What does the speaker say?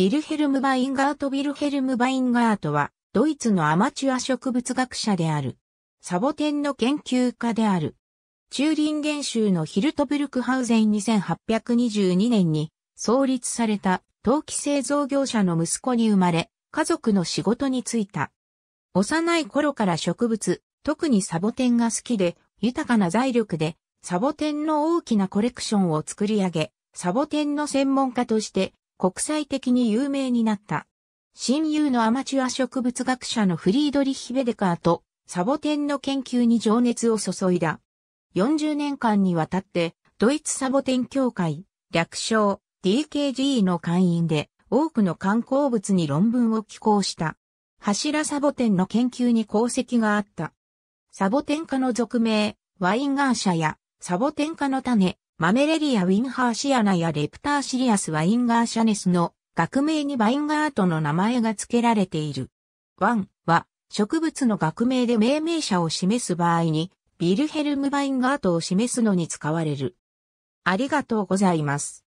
ヴィルヘルム・バインガート・ヴィルヘルム・バインガートは、ドイツのアマチュア植物学者である。サボテンの研究家である。チューリンゲン州のヒルトブルクハウゼン2822年に創立された陶器製造業者の息子に生まれ、家族の仕事に就いた。幼い頃から植物、特にサボテンが好きで、豊かな財力で、サボテンの大きなコレクションを作り上げ、サボテンの専門家として国際的に有名になった。親友のアマチュア植物学者のフリードリヒ・ベデカーとサボテンの研究に情熱を注いだ。40年間にわたってドイツサボテン協会、略称 DKG の会員で多くの観光物に論文を寄稿した。柱サボテンの研究に功績があった。サボテン科の俗名、ワインガーシャやサボテン科の種、マメレリア・ウィンハーシアナやレプターシリアス・ワインガーシャネスの学名にバインガートの名前が付けられている。ワンは植物の学名で命名者を示す場合にビルヘルム・バインガートを示すのに使われる。ありがとうございます。